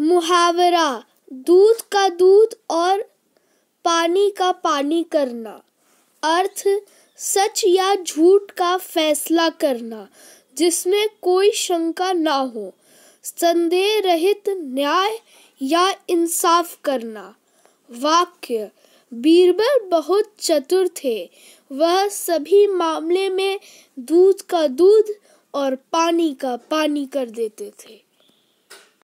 मुहावरा दूध का दूध और पानी का पानी करना अर्थ सच या झूठ का फैसला करना जिसमें कोई शंका ना हो संदेह रहित न्याय या इंसाफ करना वाक्य बीरबल बहुत चतुर थे वह सभी मामले में दूध का दूध और पानी का पानी कर देते थे